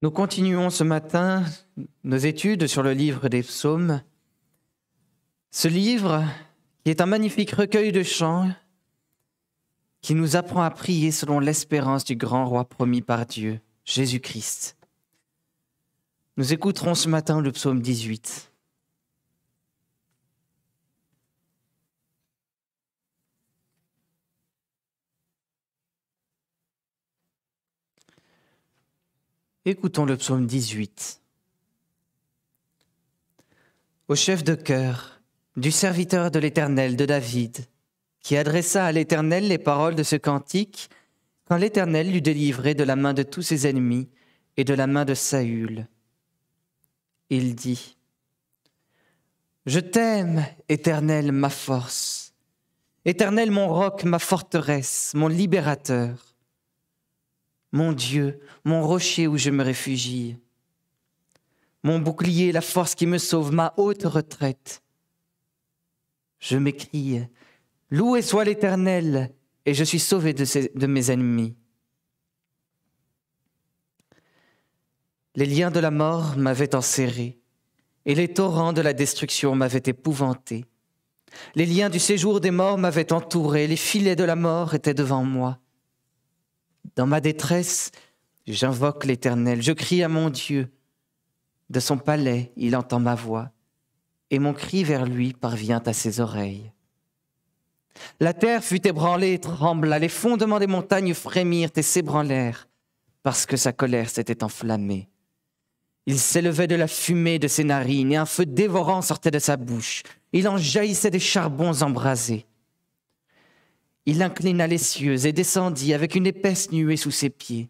Nous continuons ce matin nos études sur le livre des psaumes. Ce livre qui est un magnifique recueil de chants qui nous apprend à prier selon l'espérance du grand roi promis par Dieu, Jésus-Christ. Nous écouterons ce matin le psaume 18. Écoutons le psaume 18. Au chef de cœur, du serviteur de l'Éternel de David, qui adressa à l'Éternel les paroles de ce cantique, quand l'Éternel l'eut délivré de la main de tous ses ennemis et de la main de Saül. Il dit, Je t'aime, Éternel, ma force, Éternel, mon roc, ma forteresse, mon libérateur mon Dieu, mon rocher où je me réfugie, mon bouclier, la force qui me sauve, ma haute retraite. Je m'écrie, loué soit l'Éternel, et je suis sauvé de, de mes ennemis. Les liens de la mort m'avaient enserré, et les torrents de la destruction m'avaient épouvanté. Les liens du séjour des morts m'avaient entouré, les filets de la mort étaient devant moi. Dans ma détresse, j'invoque l'Éternel, je crie à mon Dieu. De son palais, il entend ma voix, et mon cri vers lui parvient à ses oreilles. La terre fut ébranlée et trembla, les fondements des montagnes frémirent et s'ébranlèrent, parce que sa colère s'était enflammée. Il s'élevait de la fumée de ses narines, et un feu dévorant sortait de sa bouche. Il en jaillissait des charbons embrasés. Il inclina les cieux et descendit avec une épaisse nuée sous ses pieds.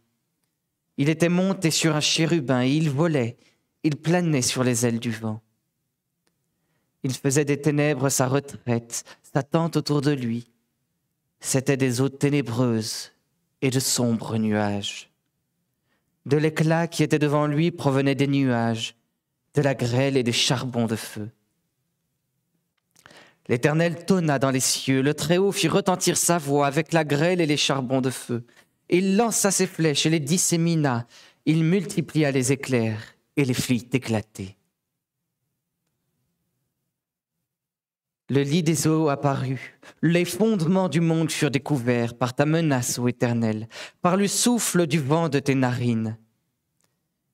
Il était monté sur un chérubin et il volait, il planait sur les ailes du vent. Il faisait des ténèbres sa retraite, sa tente autour de lui. C'étaient des eaux ténébreuses et de sombres nuages. De l'éclat qui était devant lui provenait des nuages, de la grêle et des charbons de feu. L'Éternel tonna dans les cieux, le Très-Haut fit retentir sa voix avec la grêle et les charbons de feu. Il lança ses flèches et les dissémina, il multiplia les éclairs et les fit éclater. Le lit des eaux apparut. Les fondements du monde furent découverts par ta menace, ô Éternel, par le souffle du vent de tes narines.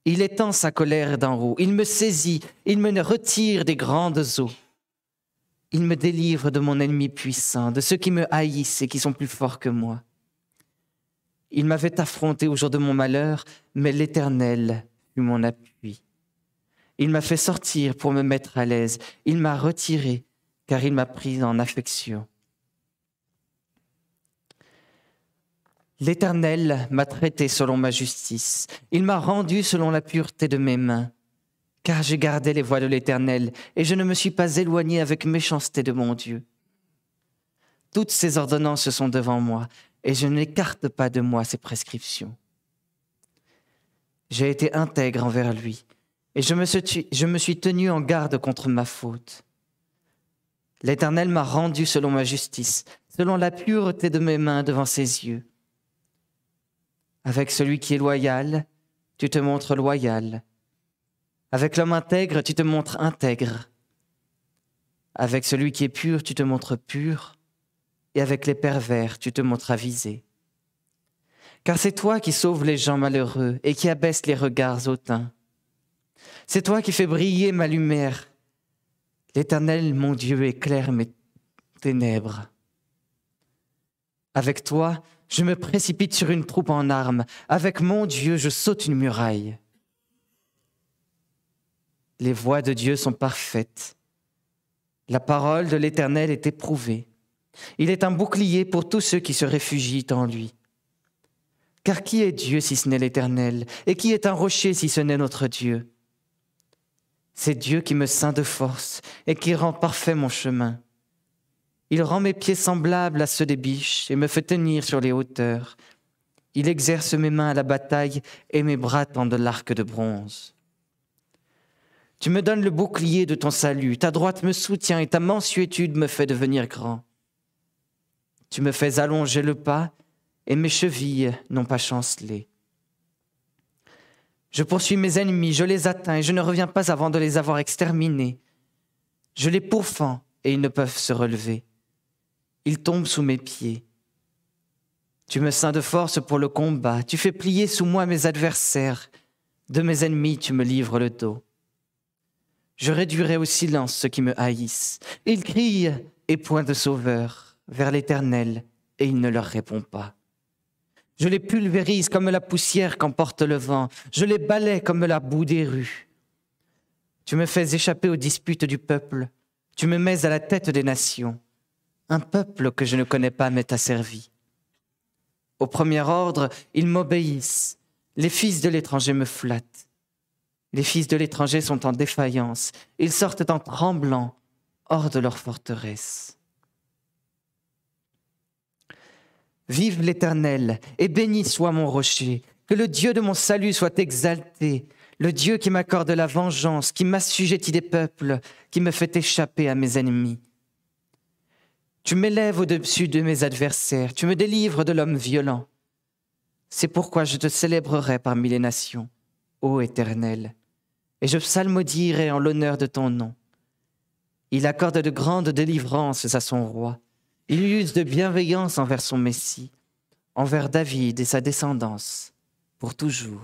Il étend sa colère d'en haut, il me saisit, il me retire des grandes eaux. Il me délivre de mon ennemi puissant, de ceux qui me haïssent et qui sont plus forts que moi. Il m'avait affronté au jour de mon malheur, mais l'Éternel eut mon appui. Il m'a fait sortir pour me mettre à l'aise. Il m'a retiré, car il m'a pris en affection. L'Éternel m'a traité selon ma justice. Il m'a rendu selon la pureté de mes mains car j'ai gardé les voies de l'Éternel, et je ne me suis pas éloigné avec méchanceté de mon Dieu. Toutes ces ordonnances sont devant moi, et je n'écarte pas de moi ses prescriptions. J'ai été intègre envers lui, et je me, suis, je me suis tenu en garde contre ma faute. L'Éternel m'a rendu selon ma justice, selon la pureté de mes mains devant ses yeux. Avec celui qui est loyal, tu te montres loyal avec l'homme intègre, tu te montres intègre. Avec celui qui est pur, tu te montres pur. Et avec les pervers, tu te montres avisé. Car c'est toi qui sauves les gens malheureux et qui abaisse les regards hautains. C'est toi qui fais briller ma lumière. L'Éternel, mon Dieu, éclaire mes ténèbres. Avec toi, je me précipite sur une troupe en armes. Avec mon Dieu, je saute une muraille. Les voies de Dieu sont parfaites. La parole de l'Éternel est éprouvée. Il est un bouclier pour tous ceux qui se réfugient en lui. Car qui est Dieu si ce n'est l'Éternel Et qui est un rocher si ce n'est notre Dieu C'est Dieu qui me ceint de force et qui rend parfait mon chemin. Il rend mes pieds semblables à ceux des biches et me fait tenir sur les hauteurs. Il exerce mes mains à la bataille et mes bras tendent l'arc de bronze. Tu me donnes le bouclier de ton salut, ta droite me soutient et ta mansuétude me fait devenir grand. Tu me fais allonger le pas et mes chevilles n'ont pas chancelé. Je poursuis mes ennemis, je les atteins et je ne reviens pas avant de les avoir exterminés. Je les pourfends et ils ne peuvent se relever. Ils tombent sous mes pieds. Tu me sens de force pour le combat, tu fais plier sous moi mes adversaires, de mes ennemis tu me livres le dos. Je réduirai au silence ceux qui me haïssent. Ils crient, et point de sauveur, vers l'Éternel, et il ne leur répond pas. Je les pulvérise comme la poussière qu'emporte le vent. Je les balais comme la boue des rues. Tu me fais échapper aux disputes du peuple. Tu me mets à la tête des nations. Un peuple que je ne connais pas m'est asservi. Au premier ordre, ils m'obéissent. Les fils de l'étranger me flattent. Les fils de l'étranger sont en défaillance. Ils sortent en tremblant hors de leur forteresse. Vive l'Éternel, et béni soit mon rocher. Que le Dieu de mon salut soit exalté, le Dieu qui m'accorde la vengeance, qui m'assujettit des peuples, qui me fait échapper à mes ennemis. Tu m'élèves au-dessus de mes adversaires, tu me délivres de l'homme violent. C'est pourquoi je te célébrerai parmi les nations, ô Éternel et je psalmodierai en l'honneur de ton nom. Il accorde de grandes délivrances à son roi. Il use de bienveillance envers son Messie, envers David et sa descendance, pour toujours.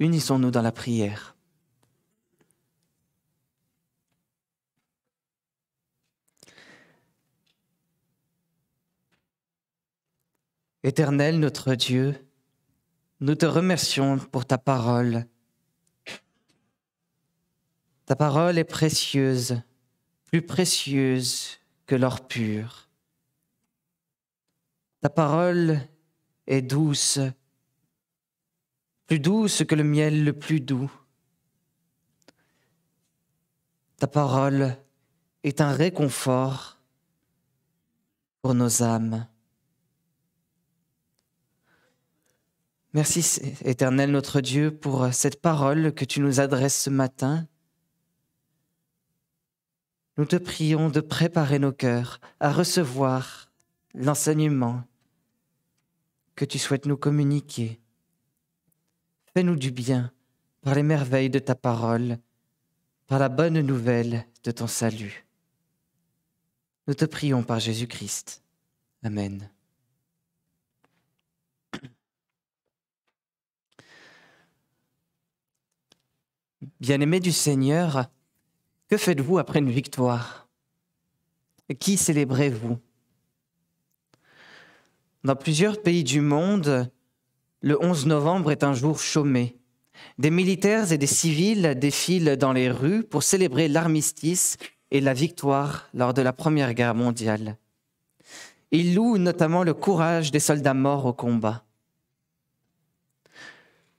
Unissons-nous dans la prière. Éternel notre Dieu, nous te remercions pour ta parole. Ta parole est précieuse, plus précieuse que l'or pur. Ta parole est douce, plus douce que le miel le plus doux. Ta parole est un réconfort pour nos âmes. Merci Éternel notre Dieu pour euh, cette parole que tu nous adresses ce matin. Nous te prions de préparer nos cœurs à recevoir l'enseignement que tu souhaites nous communiquer. Fais-nous du bien par les merveilles de ta parole, par la bonne nouvelle de ton salut. Nous te prions par Jésus-Christ. Amen. Bien-aimés du Seigneur, que faites-vous après une victoire Qui célébrez-vous Dans plusieurs pays du monde, le 11 novembre est un jour chômé. Des militaires et des civils défilent dans les rues pour célébrer l'armistice et la victoire lors de la Première Guerre mondiale. Ils louent notamment le courage des soldats morts au combat.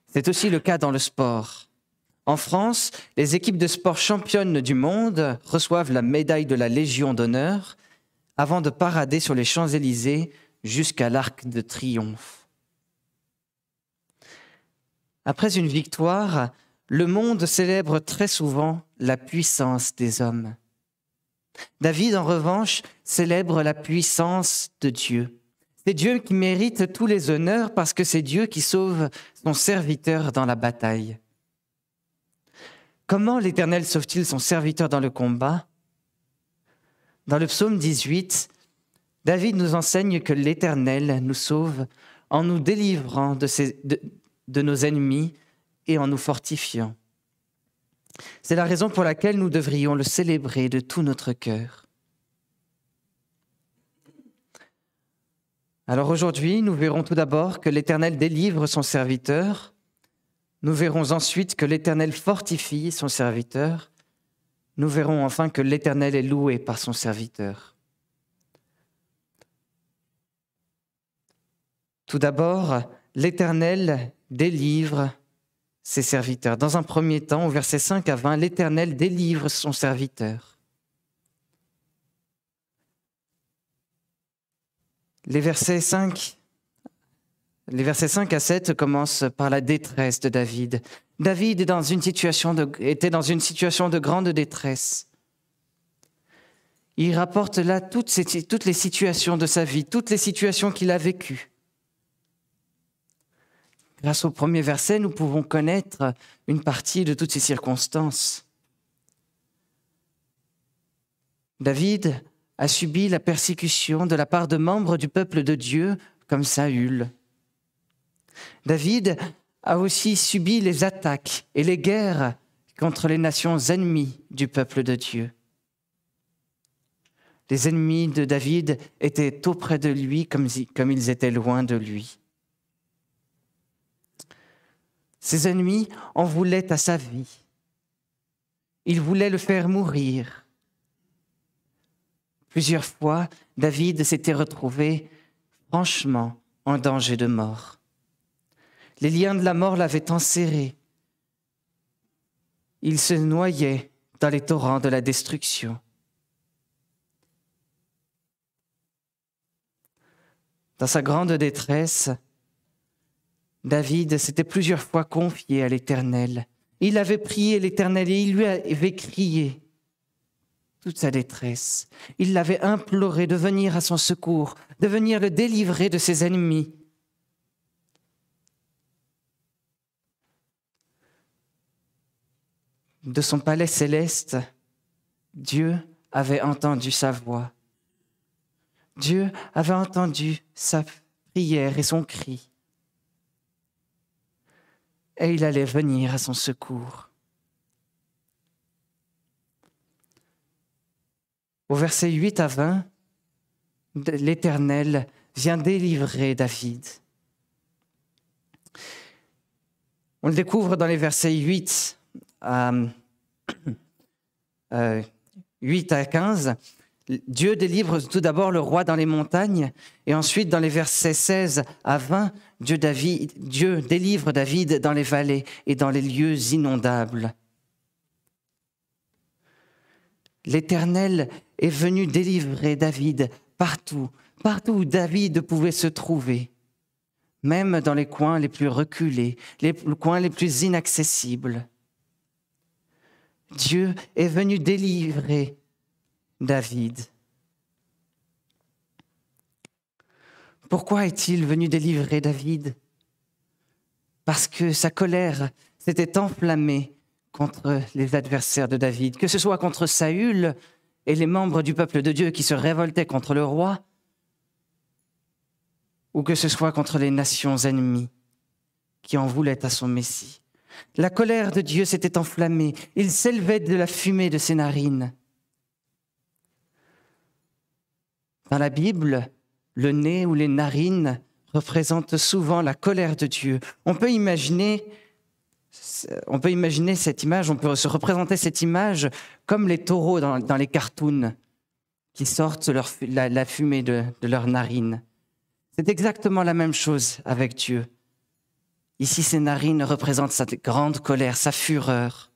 C'est aussi le cas dans le sport. En France, les équipes de sport championnes du monde reçoivent la médaille de la Légion d'honneur avant de parader sur les Champs-Élysées jusqu'à l'Arc de Triomphe. Après une victoire, le monde célèbre très souvent la puissance des hommes. David, en revanche, célèbre la puissance de Dieu. C'est Dieu qui mérite tous les honneurs parce que c'est Dieu qui sauve son serviteur dans la bataille. Comment l'Éternel sauve-t-il son serviteur dans le combat Dans le psaume 18, David nous enseigne que l'Éternel nous sauve en nous délivrant de, nos ennemis et en nous fortifiant. C'est la raison pour laquelle nous devrions le célébrer de tout notre cœur. Alors aujourd'hui, nous verrons tout d'abord que l'Éternel délivre son serviteur nous verrons ensuite que l'Éternel fortifie son serviteur. Nous verrons enfin que l'Éternel est loué par son serviteur. Tout d'abord, l'Éternel délivre ses serviteurs. Dans un premier temps, au verset 5 à 20, l'Éternel délivre son serviteur. Les versets 5 les versets 5 à 7 commencent par la détresse de David. David était dans une situation de grande détresse. Il rapporte là toutes les situations de sa vie, toutes les situations qu'il a vécues. Grâce au premier verset, nous pouvons connaître une partie de toutes ces circonstances. David a subi la persécution de la part de membres du peuple de Dieu comme Saül, David a aussi subi les attaques et les guerres contre les nations ennemies du peuple de Dieu. Les ennemis de David étaient auprès de lui comme, ils étaient loin de lui. Ses ennemis en voulaient à sa vie. Ils voulaient le faire mourir. Plusieurs fois, David s'était retrouvé franchement en danger de mort. Les liens de la mort l'avaient enserré. Il se noyait dans les torrents de la destruction. Dans sa grande détresse, David s'était plusieurs fois confié à l'Éternel. Il avait prié l'Éternel et il lui avait crié toute sa détresse. Il l'avait imploré de venir à son secours, de venir le délivrer de ses ennemis. de son palais céleste, Dieu avait entendu sa voix. Dieu avait entendu sa prière et son cri. Et il allait venir à son secours. Au verset 8 à 20, l'Éternel vient délivrer David. On le découvre dans les versets 8 euh, 8 euh, à 15, Dieu délivre tout d'abord le roi dans les montagnes, et ensuite dans les versets 16 à 20, Dieu, Dieu délivre David dans les vallées et dans les lieux inondables. L'Éternel est venu délivrer David partout, partout où David pouvait se trouver, même dans les coins les plus reculés, les coins les plus inaccessibles. Dieu est venu délivrer David. Pourquoi est-il venu délivrer David Parce que sa colère s'était enflammée contre les adversaires de David, que ce soit contre Saül et les membres du peuple de Dieu qui se révoltaient contre le roi, ou que ce soit contre les nations ennemies qui en voulaient à son Messie. La colère de Dieu s'était enflammée, il s'élevait de la fumée de ses narines. Dans la Bible, le nez ou les narines représentent souvent la colère de Dieu. On peut imaginer, on peut imaginer cette image, on peut se représenter cette image comme les taureaux dans, les cartoons qui sortent la, fumée de leurs narines. C'est exactement la même chose avec Dieu. Ici, ses narines représentent sa grande colère, sa fureur.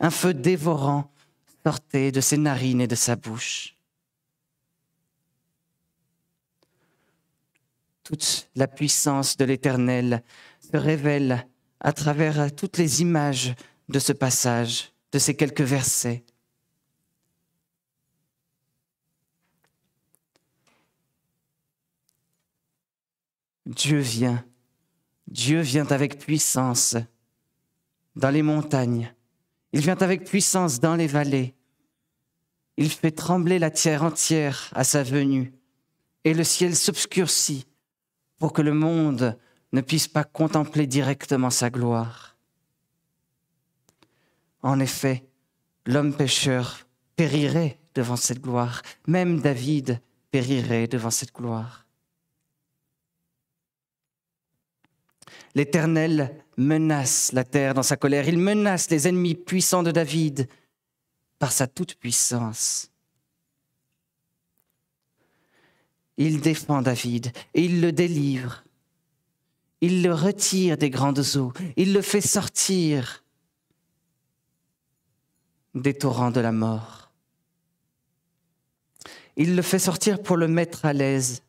Un feu dévorant sortait de ses narines et de sa bouche. Toute la puissance de l'Éternel se révèle à travers toutes les images de ce passage, de ces quelques versets. Dieu vient Dieu vient avec puissance dans les montagnes. Il vient avec puissance dans les vallées. Il fait trembler la terre entière à sa venue, et le ciel s'obscurcit pour que le monde ne puisse pas contempler directement sa gloire. En effet, l'homme pécheur périrait devant cette gloire, même David périrait devant cette gloire. L'Éternel menace la terre dans sa colère, il menace les ennemis puissants de David par sa toute-puissance. Il défend David et il le délivre. Il le retire des grandes eaux, il le fait sortir des torrents de la mort. Il le fait sortir pour le mettre à l'aise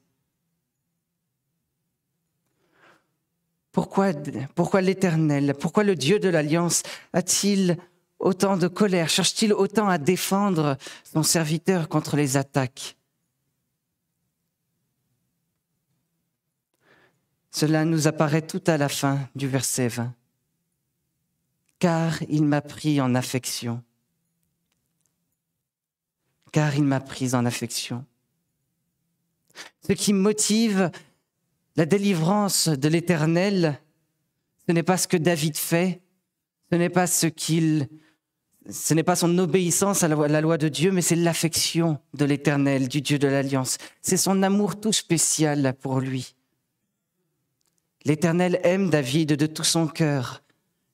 Pourquoi, pourquoi l'Éternel, pourquoi le Dieu de l'Alliance a-t-il autant de colère Cherche-t-il autant à défendre son serviteur contre les attaques Cela nous apparaît tout à la fin du verset 20. Car il m'a pris en affection. Car il m'a pris en affection. Ce qui motive la délivrance de l'Éternel, ce n'est pas ce que David fait, ce n'est pas ce qu'il ce n'est pas son obéissance à la loi, de Dieu, mais c'est l'affection de l'Éternel, du Dieu de l'Alliance. C'est son amour tout spécial pour lui. L'Éternel aime David de tout son cœur.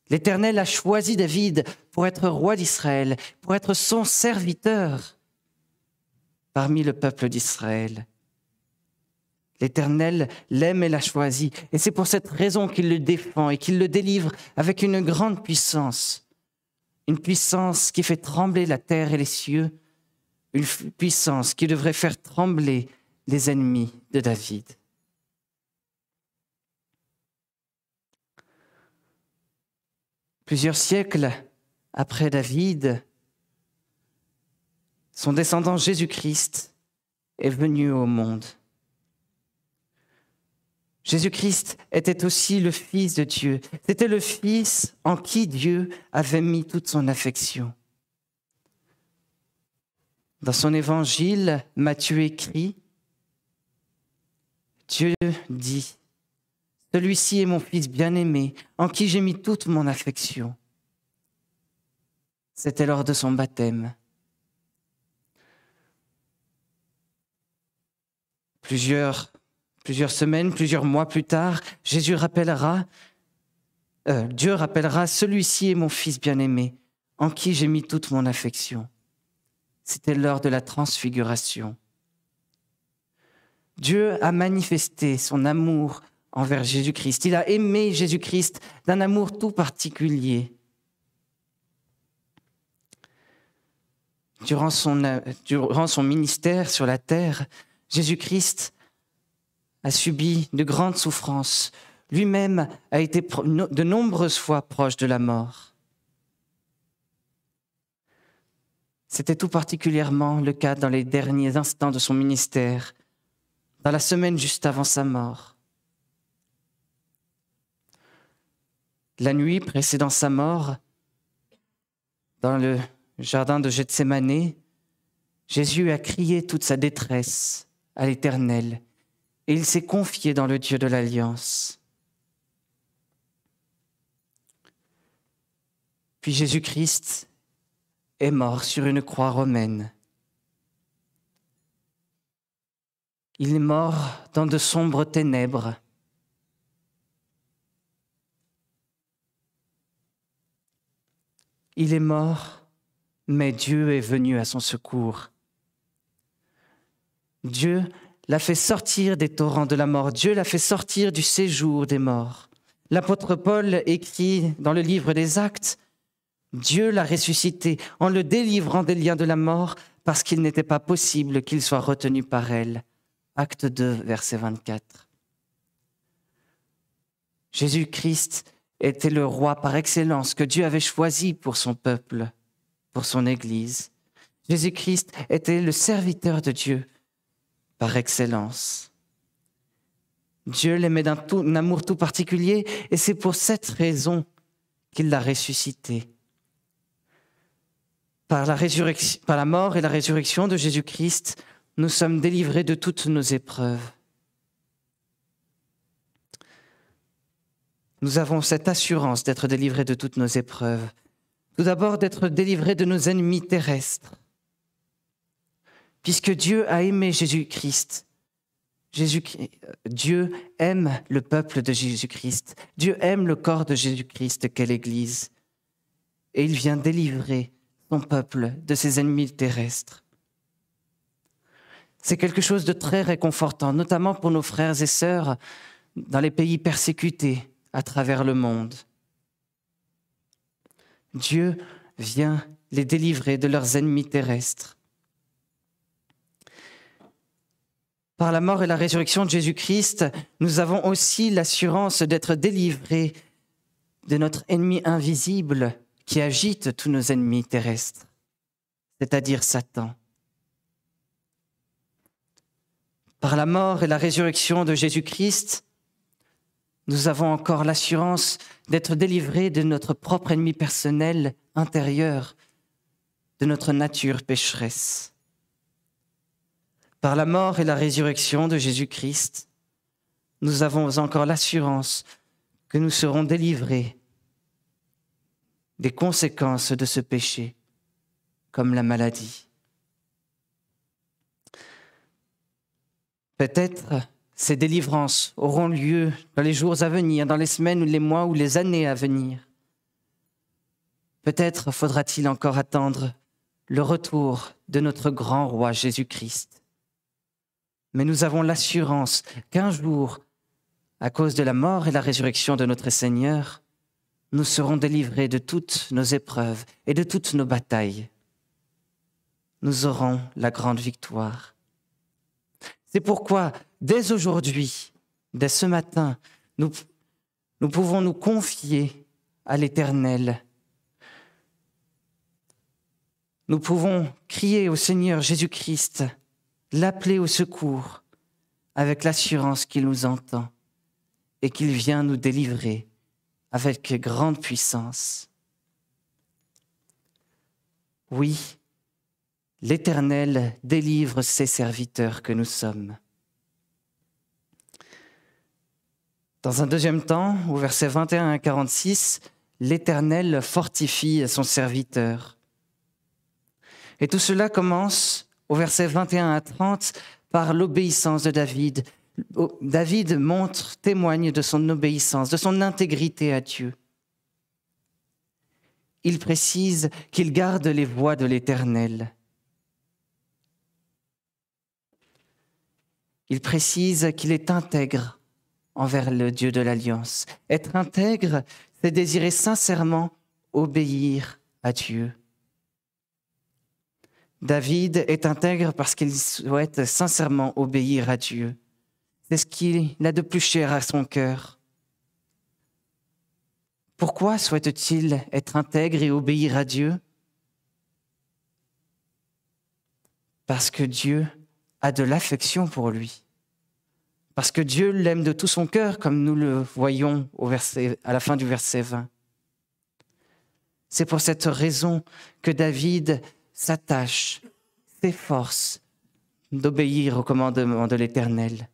L'Éternel a choisi David pour être roi d'Israël, pour être son serviteur parmi le peuple d'Israël. L'Éternel l'aime et l'a choisi. Et c'est pour cette raison qu'il le défend et qu'il le délivre avec une grande puissance. Une puissance qui fait trembler la terre et les cieux. Une puissance qui devrait faire trembler les ennemis de David. Plusieurs siècles après David, son descendant Jésus-Christ est venu au monde. Jésus-Christ était aussi le Fils de Dieu. C'était le Fils en qui Dieu avait mis toute son affection. Dans son évangile, Matthieu écrit, Dieu dit, Celui-ci est mon Fils bien-aimé, en qui j'ai mis toute mon affection. C'était lors de son baptême. Plusieurs plusieurs semaines, plusieurs mois plus tard, Jésus rappellera, euh, Dieu rappellera, celui-ci est mon fils bien-aimé, en qui j'ai mis toute mon affection. C'était l'heure de la transfiguration. Dieu a manifesté son amour envers Jésus-Christ. Il a aimé Jésus-Christ d'un amour tout particulier. Durant son, euh, durant son ministère sur la terre, Jésus-Christ a subi de grandes souffrances, lui-même a été de nombreuses fois proche de la mort. C'était tout particulièrement le cas dans les derniers instants de son ministère, dans la semaine juste avant sa mort. La nuit précédant sa mort, dans le jardin de Gethsemane, Jésus a crié toute sa détresse à l'Éternel et il s'est confié dans le Dieu de l'Alliance. Puis Jésus-Christ est mort sur une croix romaine. Il est mort dans de sombres ténèbres. Il est mort, mais Dieu est venu à son secours. Dieu l'a fait sortir des torrents de la mort. Dieu l'a fait sortir du séjour des morts. L'apôtre Paul écrit dans le livre des Actes, Dieu l'a ressuscité en le délivrant des liens de la mort parce qu'il n'était pas possible qu'il soit retenu par elle. Acte 2, verset 24. Jésus-Christ était le roi par excellence que Dieu avait choisi pour son peuple, pour son Église. Jésus-Christ était le serviteur de Dieu par excellence. Dieu l'aimait d'un amour tout particulier et c'est pour cette raison qu'il l'a ressuscité. Par la, résurrection, par la mort et la résurrection de Jésus-Christ, nous sommes délivrés de toutes nos épreuves. Nous avons cette assurance d'être délivrés de toutes nos épreuves. Tout d'abord d'être délivrés de nos ennemis terrestres puisque Dieu a aimé Jésus-Christ. Euh, Dieu aime le peuple de Jésus-Christ. Dieu aime le corps de Jésus-Christ qu'est l'Église. Et il vient délivrer son peuple de ses ennemis terrestres. C'est quelque chose de très réconfortant, notamment pour nos frères et sœurs dans les pays persécutés à travers le monde. Dieu vient les délivrer de leurs ennemis terrestres. Par la mort et la résurrection de Jésus-Christ, nous avons aussi l'assurance d'être délivrés de notre ennemi invisible qui agite tous nos ennemis terrestres, c'est-à-dire Satan. Par la mort et la résurrection de Jésus-Christ, nous avons encore l'assurance d'être délivrés de notre propre ennemi personnel intérieur, de notre nature pécheresse. Par la mort et la résurrection de Jésus-Christ, nous avons encore l'assurance que nous serons délivrés des conséquences de ce péché, comme la maladie. Peut-être ces délivrances auront lieu dans les jours à venir, dans les semaines ou les mois ou les années à venir. Peut-être faudra-t-il encore attendre le retour de notre grand roi Jésus-Christ mais nous avons l'assurance qu'un jour, à cause de la mort et la résurrection de notre Seigneur, nous serons délivrés de toutes nos épreuves et de toutes nos batailles. Nous aurons la grande victoire. C'est pourquoi, dès aujourd'hui, dès ce matin, nous, nous pouvons nous confier à l'Éternel. Nous pouvons crier au Seigneur Jésus-Christ, l'appeler au secours avec l'assurance qu'il nous entend et qu'il vient nous délivrer avec grande puissance. Oui, l'Éternel délivre ses serviteurs que nous sommes. Dans un deuxième temps, au verset 21 à 46, l'Éternel fortifie son serviteur. Et tout cela commence au verset 21 à 30 par l'obéissance de David. David montre, témoigne de son obéissance, de son intégrité à Dieu. Il précise qu'il garde les voies de l'Éternel. Il précise qu'il est intègre envers le Dieu de l'Alliance. Être intègre, c'est désirer sincèrement obéir à Dieu. David est intègre parce qu'il souhaite sincèrement obéir à Dieu. C'est ce qu'il a de plus cher à son cœur. Pourquoi souhaite-t-il être intègre et obéir à Dieu Parce que Dieu a de l'affection pour lui. Parce que Dieu l'aime de tout son cœur, comme nous le voyons au verset, à la fin du verset 20. C'est pour cette raison que David s'attache, s'efforce d'obéir aux commandements de l'Éternel.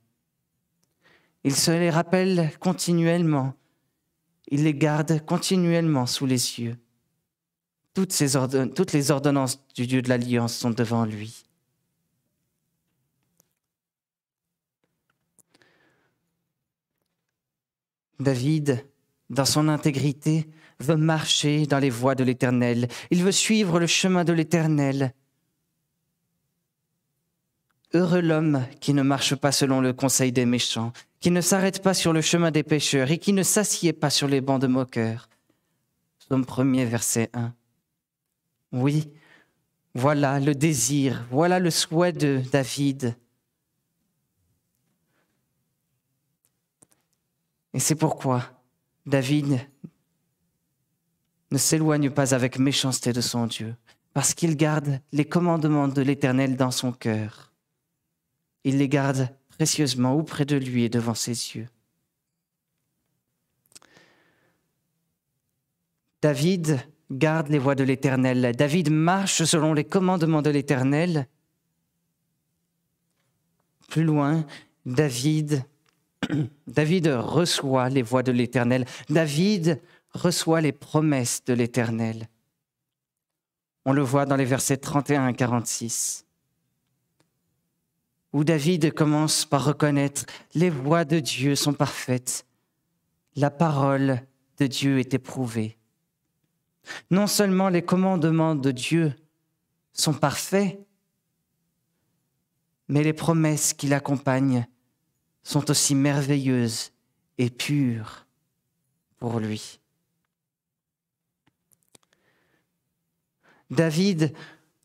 Il se les rappelle continuellement, il les garde continuellement sous les yeux. toutes les ordonnances du Dieu de l'Alliance sont devant lui. David, dans son intégrité, veut marcher dans les voies de l'Éternel. Il veut suivre le chemin de l'Éternel. Heureux l'homme qui ne marche pas selon le conseil des méchants, qui ne s'arrête pas sur le chemin des pécheurs et qui ne s'assied pas sur les bancs de moqueurs. Psaume 1 verset 1. Oui, voilà le désir, voilà le souhait de David. Et c'est pourquoi David ne s'éloigne pas avec méchanceté de son Dieu, parce qu'il garde les commandements de l'Éternel dans son cœur. Il les garde précieusement auprès de lui et devant ses yeux. David garde les voies de l'Éternel. David marche selon les commandements de l'Éternel. Plus loin, David, David reçoit les voies de l'Éternel. David reçoit les promesses de l'Éternel. On le voit dans les versets 31 à 46, où David commence par reconnaître les voies de Dieu sont parfaites, la parole de Dieu est éprouvée. Non seulement les commandements de Dieu sont parfaits, mais les promesses qui l'accompagnent sont aussi merveilleuses et pures pour lui. David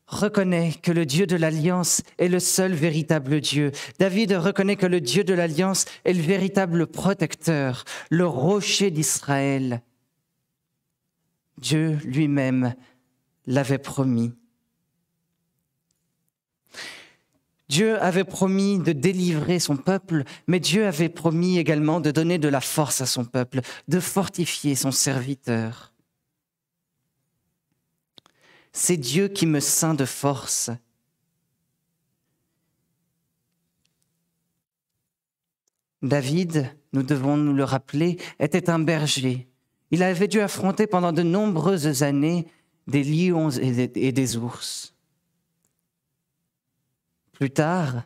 reconnaît que le Dieu de l'Alliance est le seul véritable Dieu. David reconnaît que le Dieu de l'Alliance est le véritable protecteur, le rocher d'Israël. Dieu lui-même l'avait promis. Dieu avait promis de délivrer son peuple, mais Dieu avait promis également de donner de la force à son peuple, de fortifier son serviteur. C'est Dieu qui me ceint de force. David, nous devons nous le rappeler, était un berger. Il avait dû affronter pendant de nombreuses années des lions et des, et des ours. Plus tard,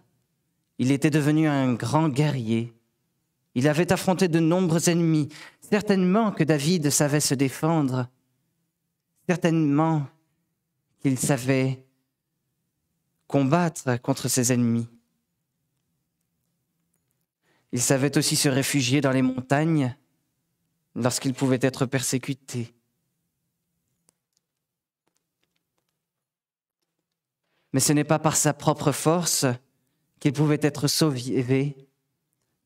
il était devenu un grand guerrier. Il avait affronté de nombreux ennemis. Certainement que David savait se défendre. Certainement il savait combattre contre ses ennemis. Il savait aussi se réfugier dans les montagnes lorsqu'il pouvait être persécuté. Mais ce n'est pas par sa propre force qu'il pouvait être sauvé,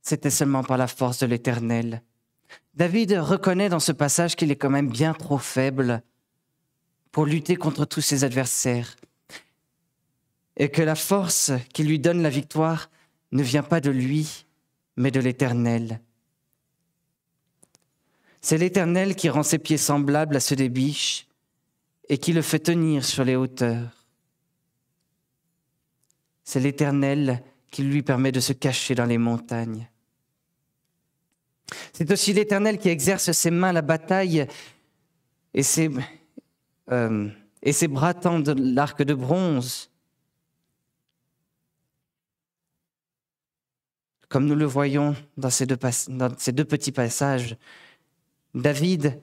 c'était seulement par la force de l'Éternel. David reconnaît dans ce passage qu'il est quand même bien trop faible pour lutter contre tous ses adversaires. Et que la force qui lui donne la victoire ne vient pas de lui, mais de l'Éternel. C'est l'Éternel qui rend ses pieds semblables à ceux des biches et qui le fait tenir sur les hauteurs. C'est l'Éternel qui lui permet de se cacher dans les montagnes. C'est aussi l'Éternel qui exerce ses mains la bataille et ses, euh, et ses bras tendent l'arc de bronze. Comme nous le voyons dans ces deux, petits passages, David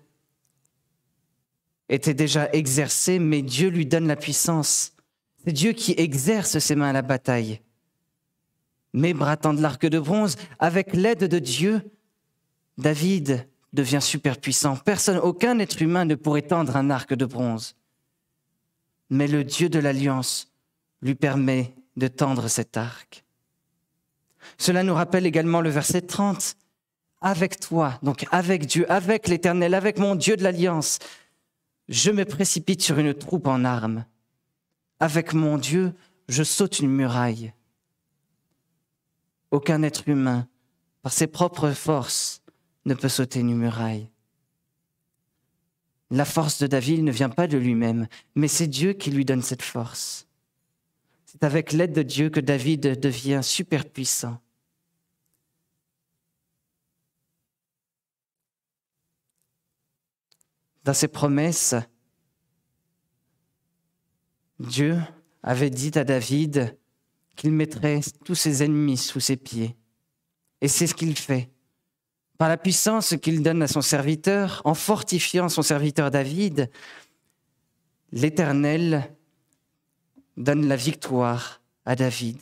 était déjà exercé, mais Dieu lui donne la puissance. C'est Dieu qui exerce ses mains à la bataille. Mais bras tendent l'arc de bronze, avec l'aide de Dieu, David devient superpuissant. Personne, aucun être humain ne pourrait tendre un arc de bronze. Mais le Dieu de l'Alliance lui permet de tendre cet arc. Cela nous rappelle également le verset 30. Avec toi, donc avec Dieu, avec l'Éternel, avec mon Dieu de l'Alliance, je me précipite sur une troupe en armes. Avec mon Dieu, je saute une muraille. Aucun être humain, par ses propres forces, ne peut sauter une muraille. La force de David ne vient pas de lui-même, mais c'est Dieu qui lui donne cette force. C'est avec l'aide de Dieu que David devient super puissant. Dans ses promesses, Dieu avait dit à David qu'il mettrait tous ses ennemis sous ses pieds. Et c'est ce qu'il fait par la puissance qu'il donne à son serviteur, en fortifiant son serviteur David, l'Éternel donne la victoire à David.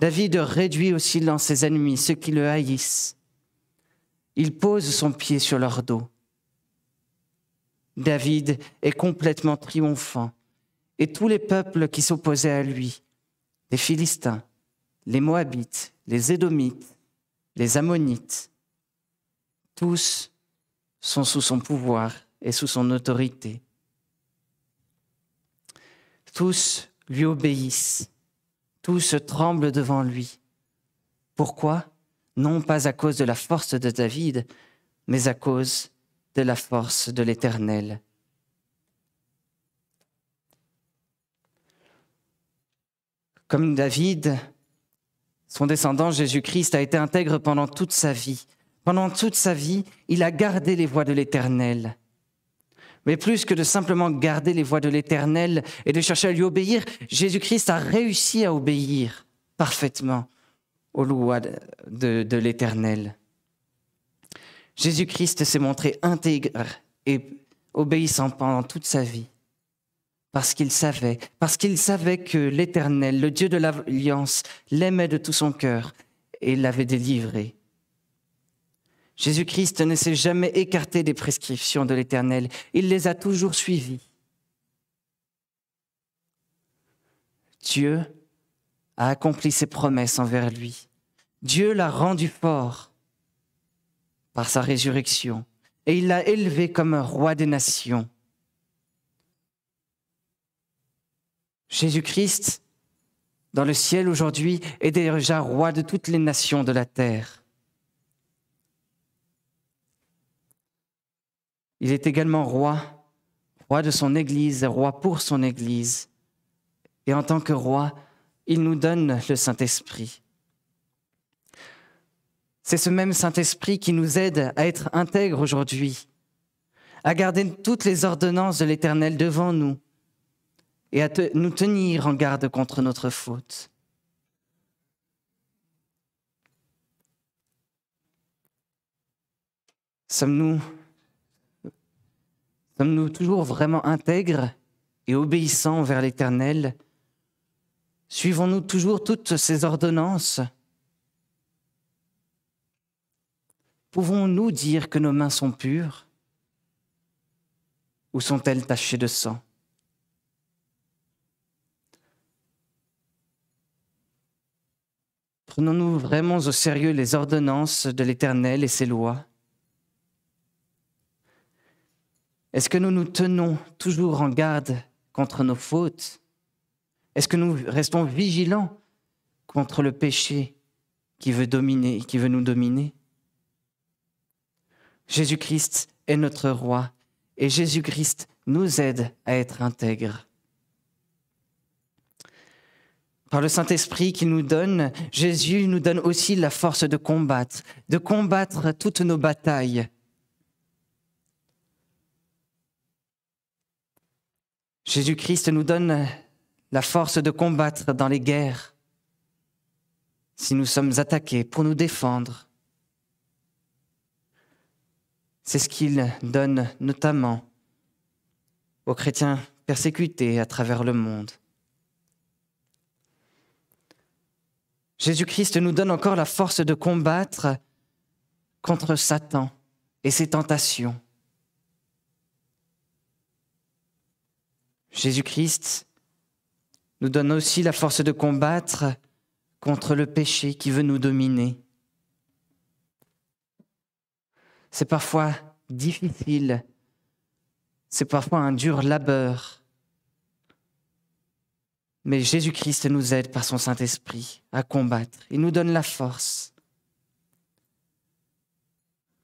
David réduit au silence ses ennemis, ceux qui le haïssent. Il pose son pied sur leur dos. David est complètement triomphant, et tous les peuples qui s'opposaient à lui, les Philistins, les Moabites, les Édomites, les Ammonites, tous sont sous son pouvoir et sous son autorité. Tous lui obéissent, tous tremblent devant lui. Pourquoi Non pas à cause de la force de David, mais à cause de la force de l'Éternel. Comme David, son descendant, Jésus-Christ, a été intègre pendant toute sa vie. Pendant toute sa vie, il a gardé les voies de l'Éternel. Mais plus que de simplement garder les voies de l'Éternel et de chercher à lui obéir, Jésus-Christ a réussi à obéir parfaitement aux lois de, de l'Éternel. Jésus-Christ s'est montré intègre et obéissant pendant toute sa vie parce qu'il savait, parce qu'il savait que l'Éternel, le Dieu de l'Alliance, l'aimait de tout son cœur et l'avait délivré. Jésus-Christ ne s'est jamais écarté des prescriptions de l'Éternel, il les a toujours suivies. Dieu a accompli ses promesses envers lui. Dieu l'a rendu fort par sa résurrection et il l'a élevé comme un roi des nations. Jésus-Christ, dans le ciel aujourd'hui, est déjà roi de toutes les nations de la terre. Il est également roi, roi de son Église, roi pour son Église. Et en tant que roi, il nous donne le Saint-Esprit. C'est ce même Saint-Esprit qui nous aide à être intègres aujourd'hui, à garder toutes les ordonnances de l'Éternel devant nous, et à nous tenir en garde contre notre faute. Sommes-nous sommes-nous toujours vraiment intègres et obéissants vers l'Éternel Suivons-nous toujours toutes ses ordonnances Pouvons-nous dire que nos mains sont pures Ou sont-elles tachées de sang Prenons-nous vraiment au sérieux les ordonnances de l'Éternel et ses lois Est-ce que nous nous tenons toujours en garde contre nos fautes Est-ce que nous restons vigilants contre le péché qui veut dominer, qui veut nous dominer Jésus-Christ est notre roi et Jésus-Christ nous aide à être intègres par le Saint-Esprit qu'il nous donne, Jésus nous donne aussi la force de combattre, de combattre toutes nos batailles. Jésus-Christ nous donne la force de combattre dans les guerres, si nous sommes attaqués, pour nous défendre. C'est ce qu'il donne notamment aux chrétiens persécutés à travers le monde. Jésus-Christ nous donne encore la force de combattre contre Satan et ses tentations. Jésus-Christ nous donne aussi la force de combattre contre le péché qui veut nous dominer. C'est parfois difficile, c'est parfois un dur labeur mais Jésus-Christ nous aide par son Saint-Esprit à combattre. Il nous donne la force.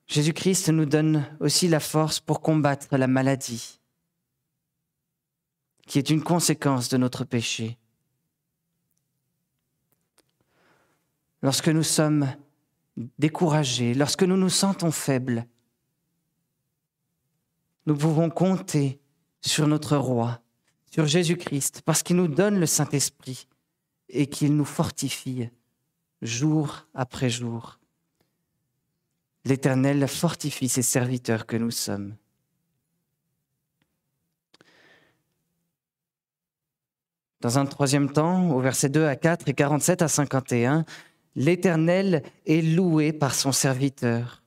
Jésus-Christ nous donne aussi la force pour combattre la maladie, qui est une conséquence de notre péché. Lorsque nous sommes découragés, lorsque nous nous sentons faibles, nous pouvons compter sur notre roi sur Jésus-Christ, parce qu'il nous donne le Saint-Esprit et qu'il nous fortifie jour après jour. L'Éternel fortifie ses serviteurs que nous sommes. Dans un troisième temps, au verset 2 à 4 et 47 à 51, l'Éternel est loué par son serviteur.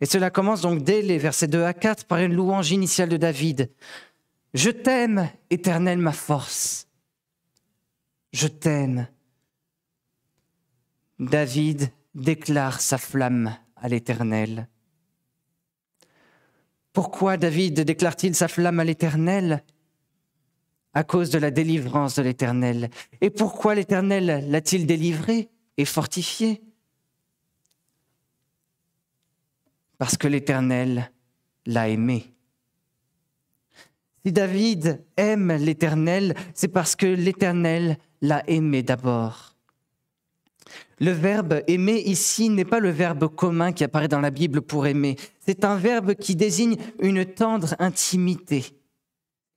Et cela commence donc dès les versets 2 à 4 par une louange initiale de David. Je t'aime, Éternel, ma force. Je t'aime. David déclare sa flamme à l'Éternel. Pourquoi David déclare-t-il sa flamme à l'Éternel À cause de la délivrance de l'Éternel. Et pourquoi l'Éternel l'a-t-il délivré et fortifié Parce que l'Éternel l'a aimé. Si David aime l'Éternel, c'est parce que l'Éternel l'a aimé d'abord. Le verbe aimer ici n'est pas le verbe commun qui apparaît dans la Bible pour aimer. C'est un verbe qui désigne une tendre intimité,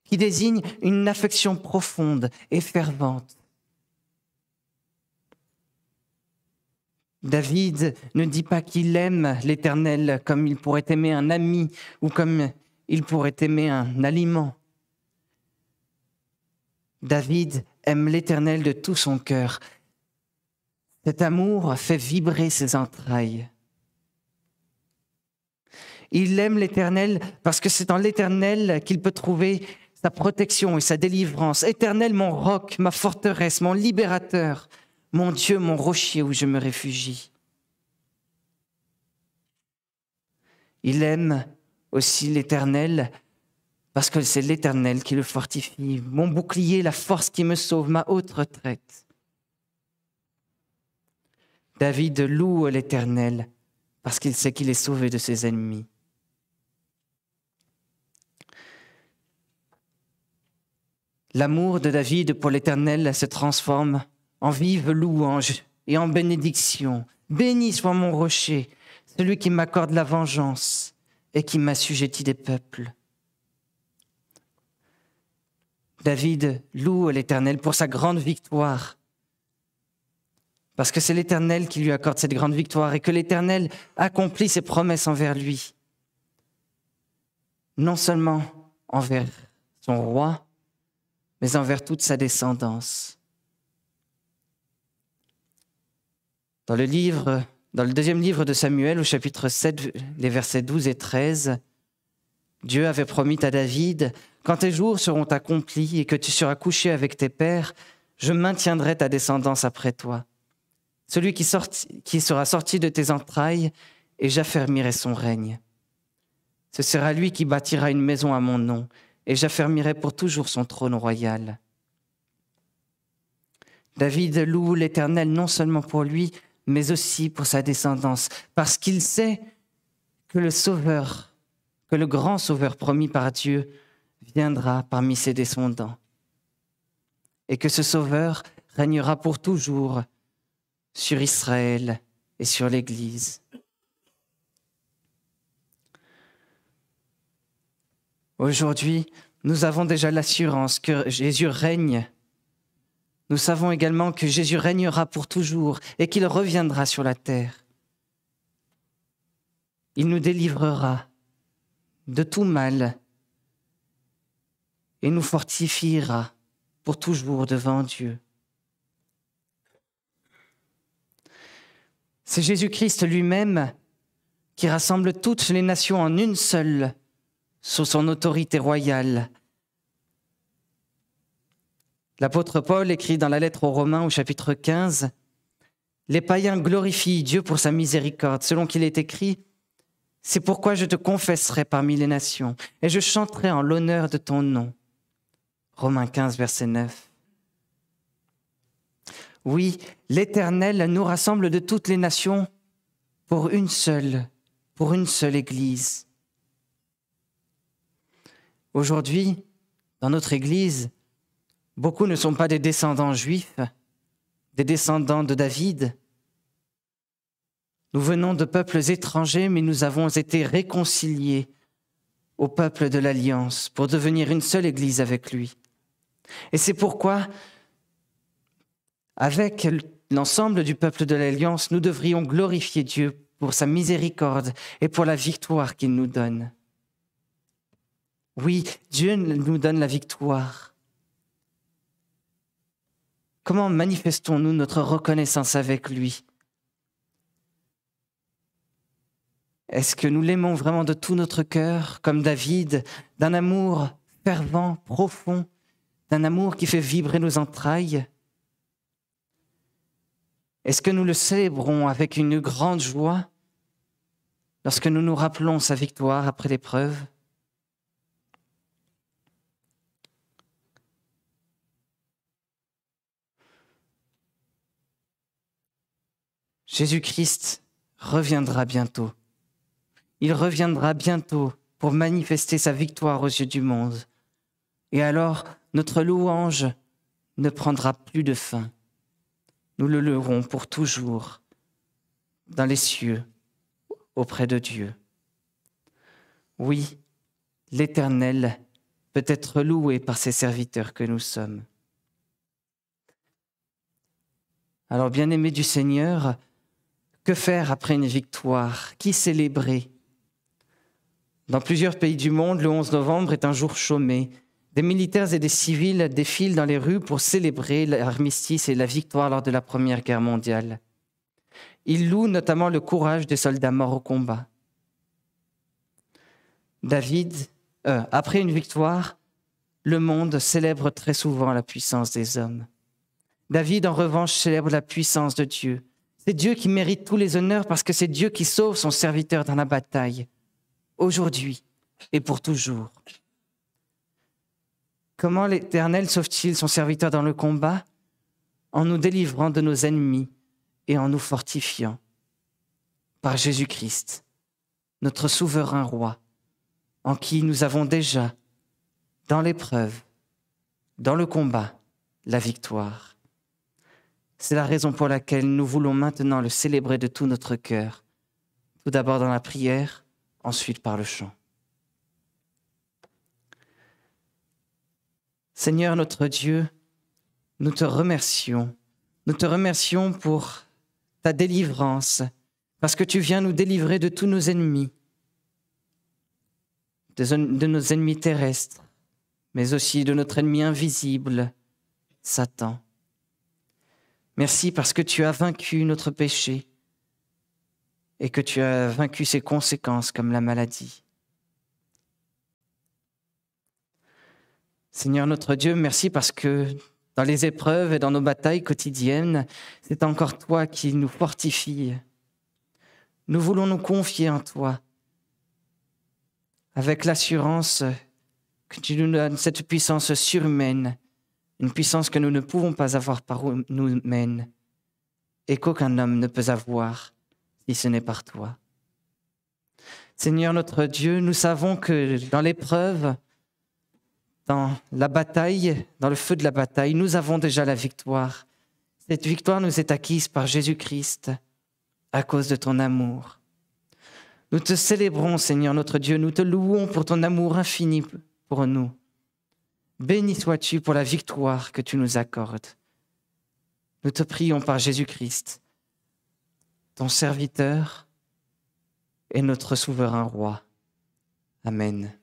qui désigne une affection profonde et fervente. David ne dit pas qu'il aime l'Éternel comme il pourrait aimer un ami ou comme il pourrait aimer un aliment. David aime l'Éternel de tout son cœur. Cet amour fait vibrer ses entrailles. Il aime l'Éternel parce que c'est dans l'Éternel qu'il peut trouver sa protection et sa délivrance. Éternel, mon roc, ma forteresse, mon libérateur, mon Dieu, mon rocher où je me réfugie. Il aime aussi l'Éternel, parce que c'est l'Éternel qui le fortifie, mon bouclier, la force qui me sauve, ma haute retraite. David loue l'Éternel parce qu'il sait qu'il est sauvé de ses ennemis. L'amour de David pour l'Éternel se transforme en vive louange et en bénédiction. Béni soit mon rocher, celui qui m'accorde la vengeance et qui m'assujettit des peuples. David loue l'Éternel pour sa grande victoire, parce que c'est l'Éternel qui lui accorde cette grande victoire et que l'Éternel accomplit ses promesses envers lui, non seulement envers son roi, mais envers toute sa descendance. Dans le livre dans le deuxième livre de Samuel, au chapitre 7, les versets 12 et 13, Dieu avait promis à David, Quand tes jours seront accomplis et que tu seras couché avec tes pères, je maintiendrai ta descendance après toi. Celui qui, qui sera sorti de tes entrailles, et j'affermirai son règne. Ce sera lui qui bâtira une maison à mon nom, et j'affermirai pour toujours son trône royal. David loue l'Éternel non seulement pour lui, mais aussi pour sa descendance, parce qu'il sait que le Sauveur, que le grand Sauveur promis par Dieu, viendra parmi ses descendants, et que ce Sauveur régnera pour toujours sur Israël et sur l'Église. Aujourd'hui, nous avons déjà l'assurance que Jésus règne nous savons également que Jésus règnera pour toujours et qu'il reviendra sur la terre. Il nous délivrera de tout mal et nous fortifiera pour toujours devant Dieu. C'est Jésus-Christ lui-même qui rassemble toutes les nations en une seule sous son autorité royale L'apôtre Paul écrit dans la lettre aux Romains au chapitre 15, Les païens glorifient Dieu pour sa miséricorde, selon qu'il est écrit, C'est pourquoi je te confesserai parmi les nations, et je chanterai en l'honneur de ton nom. Romains 15, verset 9. Oui, l'Éternel nous rassemble de toutes les nations pour une seule, pour une seule Église. Aujourd'hui, dans notre Église, Beaucoup ne sont pas des descendants juifs, des descendants de David. Nous venons de peuples étrangers, mais nous avons été réconciliés au peuple de l'Alliance pour devenir une seule Église avec lui. Et c'est pourquoi, avec l'ensemble du peuple de l'Alliance, nous devrions glorifier Dieu pour sa miséricorde et pour la victoire qu'il nous donne. Oui, Dieu nous donne la victoire. Comment manifestons-nous notre reconnaissance avec lui Est-ce que nous l'aimons vraiment de tout notre cœur, comme David, d'un amour fervent, profond, d'un amour qui fait vibrer nos entrailles Est-ce que nous le célébrons avec une grande joie lorsque nous nous rappelons sa victoire après l'épreuve Jésus-Christ reviendra bientôt. Il reviendra bientôt pour manifester sa victoire aux yeux du monde. Et alors, notre louange ne prendra plus de fin. Nous le louerons pour toujours dans les cieux auprès de Dieu. Oui, l'Éternel peut être loué par ses serviteurs que nous sommes. Alors, bien-aimés du Seigneur, que faire après une victoire Qui célébrer Dans plusieurs pays du monde, le 11 novembre est un jour chômé. Des militaires et des civils défilent dans les rues pour célébrer l'armistice et la victoire lors de la Première Guerre mondiale. Ils louent notamment le courage des soldats morts au combat. David, euh, après une victoire, le monde célèbre très souvent la puissance des hommes. David, en revanche, célèbre la puissance de Dieu, c'est Dieu qui mérite tous les honneurs parce que c'est Dieu qui sauve son serviteur dans la bataille, aujourd'hui et pour toujours. Comment l'Éternel sauve-t-il son serviteur dans le combat En nous délivrant de nos ennemis et en nous fortifiant par Jésus-Christ, notre souverain roi, en qui nous avons déjà, dans l'épreuve, dans le combat, la victoire. C'est la raison pour laquelle nous voulons maintenant le célébrer de tout notre cœur, tout d'abord dans la prière, ensuite par le chant. Seigneur notre Dieu, nous te remercions. Nous te remercions pour ta délivrance, parce que tu viens nous délivrer de tous nos ennemis, de, nos ennemis terrestres, mais aussi de notre ennemi invisible, Satan. Merci parce que tu as vaincu notre péché et que tu as vaincu ses conséquences comme la maladie. Seigneur notre Dieu, merci parce que dans les épreuves et dans nos batailles quotidiennes, c'est encore toi qui nous fortifie. Nous voulons nous confier en toi avec l'assurance que tu nous donnes cette puissance surhumaine une puissance que nous ne pouvons pas avoir par nous mène et qu'aucun homme ne peut avoir si ce n'est par toi. Seigneur notre Dieu, nous savons que dans l'épreuve, dans la bataille, dans le feu de la bataille, nous avons déjà la victoire. Cette victoire nous est acquise par Jésus-Christ à cause de ton amour. Nous te célébrons, Seigneur notre Dieu, nous te louons pour ton amour infini pour nous. Béni sois-tu pour la victoire que tu nous accordes. Nous te prions par Jésus-Christ, ton serviteur et notre souverain roi. Amen.